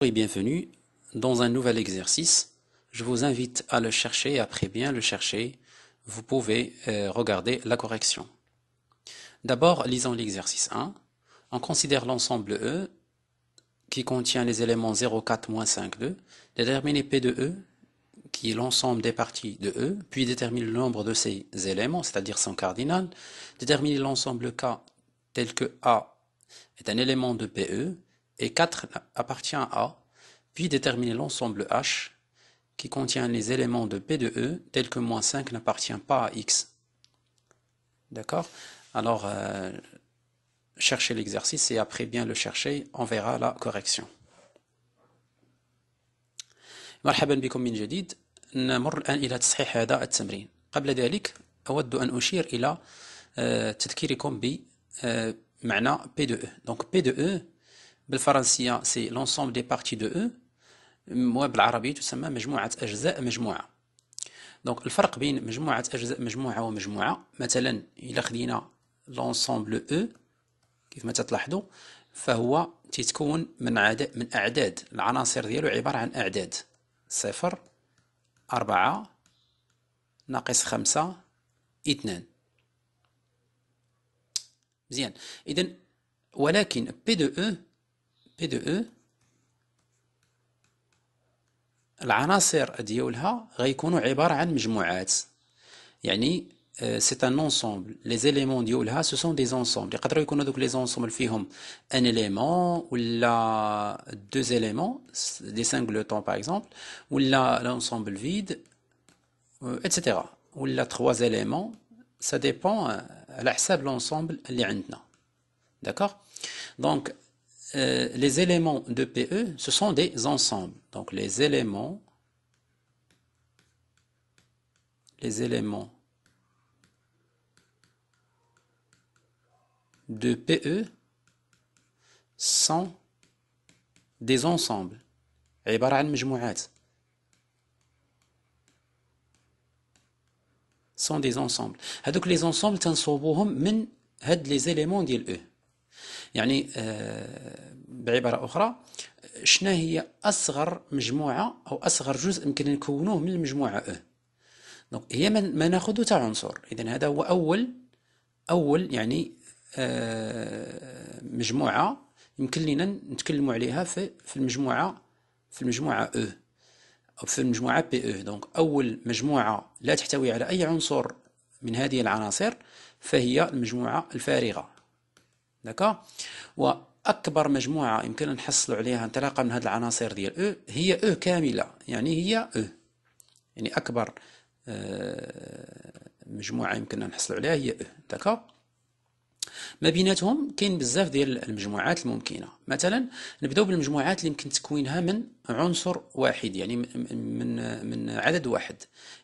et bienvenue dans un nouvel exercice. Je vous invite à le chercher, après bien le chercher, vous pouvez euh, regarder la correction. D'abord, lisons l'exercice 1. On considère l'ensemble E qui contient les éléments 0, 4, 5, 2, déterminer P de E, qui est l'ensemble des parties de E, puis déterminez le nombre de ces éléments, c'est-à-dire son cardinal, Déterminez l'ensemble K tel que A est un élément de PE, et 4 appartient à, puis déterminer l'ensemble H qui contient les éléments de P de E tels que moins 5 n'appartient pas à X. D'accord Alors, chercher euh, cherchez l'exercice et après bien le chercher, on verra la correction. مرحبا بكم من جديد نمر الآن إلى تصحيح هذا التمرين قبل ذلك أود أن أشير إلى تذكيركم بمعنى P de E donc P de E بالفرنسية سي لونسومبل دي بارتي دو او وبالعربية تسمى مجموعة أجزاء مجموعة دونك الفرق بين مجموعة أجزاء مجموعة ومجموعة مثلا إلا خدينا لونسومبل او e، كيف ما تلاحظوا فهو تتكون من عدد من أعداد العناصر ديالو عبارة عن أعداد صفر أربعة ناقص خمسة اثنان مزيان إذا ولكن بي دو او de eux c'est un ensemble les éléments d'yolha, ce sont des ensembles يقدروا يكونوا donc les ensembles فيهم un élément la deux éléments des singletons par exemple a l'ensemble vide euh, etc a trois éléments ça dépend à euh, la حساب l'ensemble اللي d'accord donc euh, les éléments de PE, ce sont des ensembles. Donc les éléments, les éléments de PE sont des ensembles. sont des ensembles. Donc les ensembles, les éléments E. يعني آه، بعبارة أخرى شنا هي أصغر مجموعة أو أصغر جزء يمكن نكونوه من المجموعة أ دونك هي ما ناخذ تاع عنصر إذا هذا هو أول أول يعني آه، مجموعة يمكن لنا نتكلموا عليها في في المجموعة في المجموعة أ أو في المجموعة بي أو دونك أول مجموعة لا تحتوي على أي عنصر من هذه العناصر فهي المجموعة الفارغة دكا واكبر مجموعه يمكن نحصلوا عليها انطلاقا من هذه العناصر ديال او هي او كامله يعني هي او يعني اكبر آه، مجموعه يمكننا نحصلوا عليها هي او دكا ما بيناتهم كاين بزاف ديال المجموعات الممكنه مثلا نبداو بالمجموعات اللي يمكن تكوينها من عنصر واحد يعني من من عدد واحد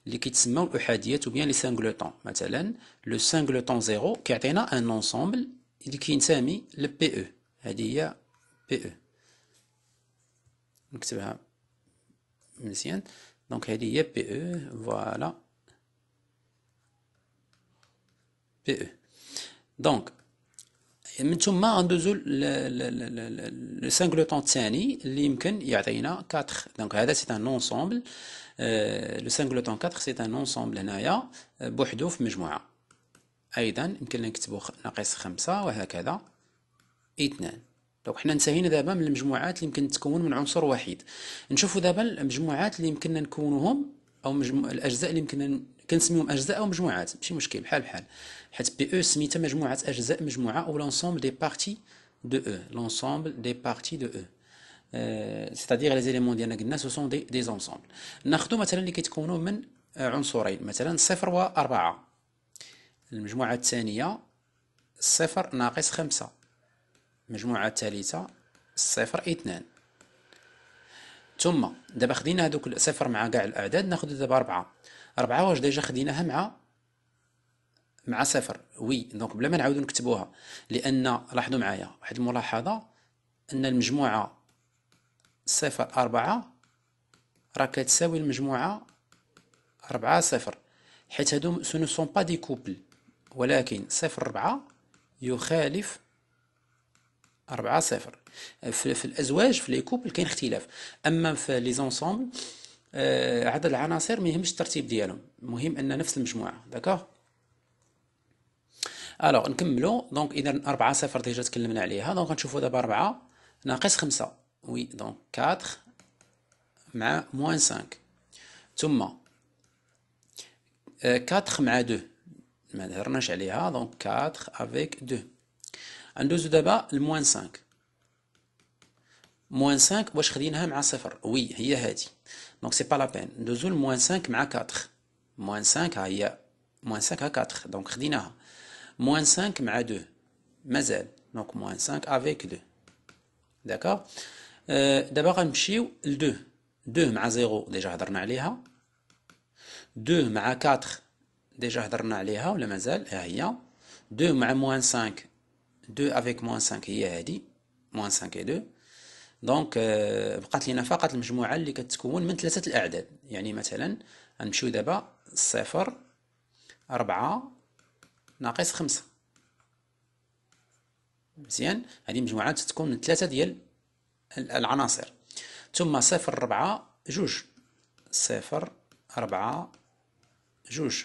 اللي كيتسموا الاحاديات وبيان لي سانغلوتون مثلا لو سانغلوتون زيرو كيعطينا ان انسومبل اللي كاين سامي لبي e. او هذه هي بي او e. نكتبها مزيان دونك هذه هي بي او e. فوالا بي او دونك من ثم غندوزو لو لسانغلوطون الثاني اللي يمكن يعطينا 4 دونك هذا سي ان اونسومبل لو سانغلوطون 4 سي ان اونسومبل هنايا بوحدو في مجموعه أيضا يمكن لنا نكتبو ناقص خمسة وهكذا اثنان دونك حنا انتهينا دابا من المجموعات اللي يمكن تكون من عنصر واحد نشوفوا دابا المجموعات اللي يمكننا نكونوهم او مجمو... الاجزاء اللي يمكننا كنسميهم اجزاء او مجموعات ماشي مشكل بحال بحال حيت بي او سميتها مجموعه اجزاء مجموعه او لونسومبل دي بارتي دو او لونسومبل دي بارتي دو او سيتادير لي زيليمون ديالنا قلنا سو سون دي دي زونسومبل ناخذوا مثلا اللي كيتكونوا من عنصرين مثلا صفر وأربعة المجموعة الثانية صفر ناقص خمسة المجموعة الثالثة صفر اثنان ثم دابا خدينا هذوك صفر مع كاع الأعداد ناخدو دابا ربعة ربعة واش ديجا خديناها مع مع صفر وي دونك بلا ما نعاودو نكتبوها لأن لاحظوا معايا واحد الملاحظة أن المجموعة صفر أربعة راه كتساوي المجموعة ربعة صفر حيت هادو سو نو سون با دي كوبل ولكن صفر ربعة يخالف أربعة صفر في, في الأزواج في ليكوبل كاين اختلاف أما في لي زونسومبل آه عدد العناصر ما يهمش الترتيب ديالهم المهم أن نفس المجموعة داكوغ الوغ نكملو دونك إذا أربعة صفر ديجا تكلمنا عليها دونك غنشوفو دابا أربعة ناقص خمسة وي دونك كاتر مع موان سانك ثم كاتر آه، مع دو Donc 4 avec 2. And deux d'abord, le moins 5. Moins 5, oui, donc c'est pas la peine. Dessous le moins 5, mais à 4. Moins 5, moins 5 à 4. Donc kredina. Moins 5, mais à 2. Mais z. Donc moins 5 avec 2. D'accord? Euh, d'abord on chie le 2. 2 m 0, déjà 2 à 4. ديجا هضرنا عليها ولا مازال ها هي دو مع موان سانك دو افيك موان سانك هي هادي موان سانك اي دو دونك بقات لينا فقط المجموعه اللي كتكون من ثلاثه الاعداد يعني مثلا غنمشيو دابا صفر أربعة ناقص خمسة مزيان هادي مجموعة تتكون من ثلاثة ديال العناصر ثم صفر ربعة جوج صفر أربعة جوج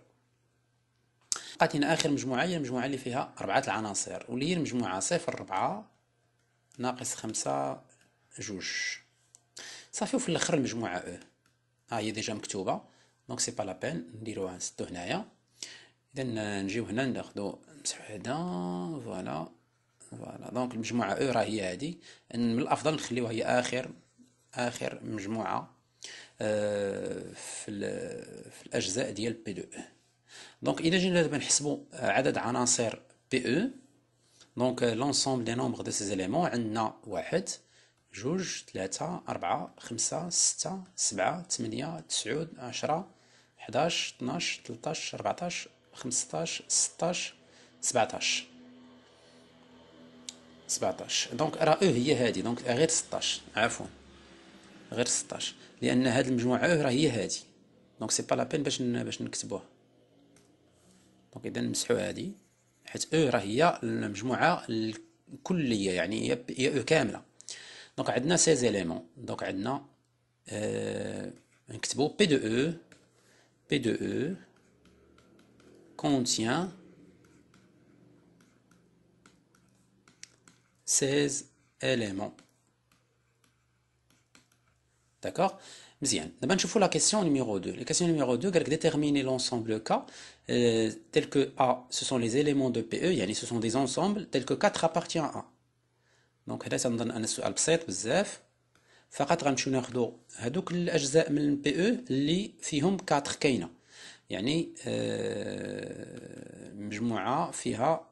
بقات اخر مجموعه هي المجموعه اللي فيها اربعه العناصر واللي هي المجموعه صفر ربعة ناقص خمسة جوج صافي وفي الاخر المجموعه او ها هي ديجا مكتوبه دونك سي با لا بين نديروها نسدو هنايا اذا نجيو هنا ناخدو نمسحو هدا فوالا فوالا دونك المجموعه او راه هي هادي من الافضل نخليوها هي اخر اخر مجموعه آه، في, في الاجزاء ديال بي او دونك الى جينا دابا نحسبوا عدد عناصر بي او دونك لونسومبل دي نومبر دو سي زيليمون عندنا واحد جوج ثلاثة أربعة خمسة ستة سبعة ثمانية تسعود عشرة حداش اثناش تلتاش ربعتاش خمسطاش ستاش سبعتاش سبعتاش دونك راه او هي هادي دونك غير ستاش عفوا غير ستاش لأن هاد المجموعة او راه هي هادي دونك سي با لابين باش باش نكتبوها Donc, il y a un peu de temps. Il y a un peu de Donc, il y a 16 éléments. Donc, il y a un peu de temps. P2E e contient 16 éléments. D'accord Nous allons faire la question numéro 2. La question numéro 2 c'est de déterminer l'ensemble K tel que A, ce sont les éléments de PE, yani ce sont des ensembles tel que 4 appartient à A. Donc هذا سنظن أن السؤال بسيط بزاف فقط من اللي فيهم 4 يعني فيها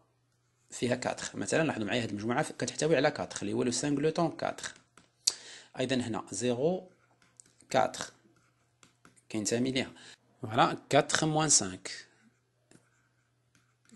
فيها 4 مثلا معايا كتحتوي على 4 لو 4 هنا 0 4 كينتمي ليها فوالا 4 5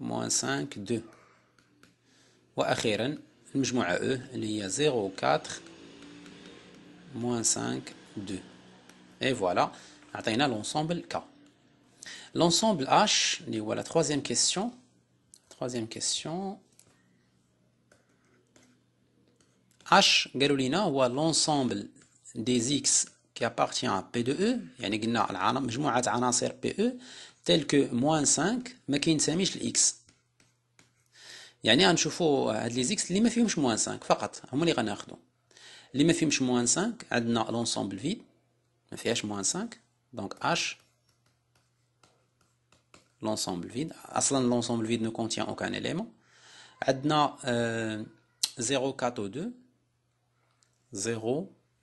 moins 5, 2 le المجموعة E اللي 0, 4 moins 5, 2 Et voilà, a l'ensemble K L'ensemble H qui est la troisième question troisième question H Galolina, لنا l'ensemble des X qui appartient à P2E, e, tel que moins 5, mais qui ne X. Il y a un les X, il moins 5, il sont pas moins 5, il l'ensemble vide, il a moins donc H, l'ensemble vide. l'ensemble vide ne contient aucun élément. Il a 0, 4 2, 0,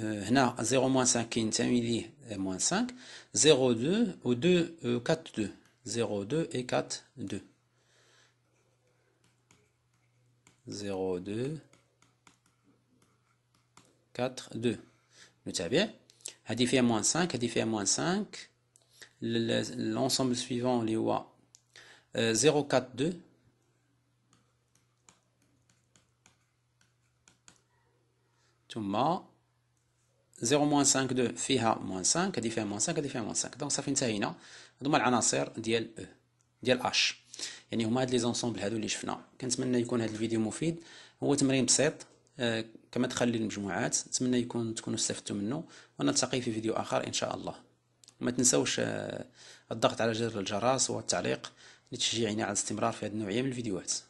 0 euh, moins 5 كينتمي ليه moins 5 0 2 ou 2 4 2 0 2 et 4 2 0 2 4 2 نتابع à فيها moins 5 à فيها 5 l'ensemble suivant les هو 0 4 2 ثم 0 موان 5 2 فيها موان 5 هذه فيها موان 5 هذه فيها موان 5 دونك صافي انتهينا هذوما العناصر ديال او e، ديال اش يعني هما هاد لي زونسومبل هادو اللي شفنا كنتمنى يكون هاد الفيديو مفيد هو تمرين بسيط آه كما تخلي المجموعات نتمنى يكون تكونوا استفدتوا منه ونلتقي في فيديو اخر ان شاء الله وما تنساوش آه الضغط على زر الجرس والتعليق لتشجيعنا على الاستمرار في هذه النوعيه من الفيديوهات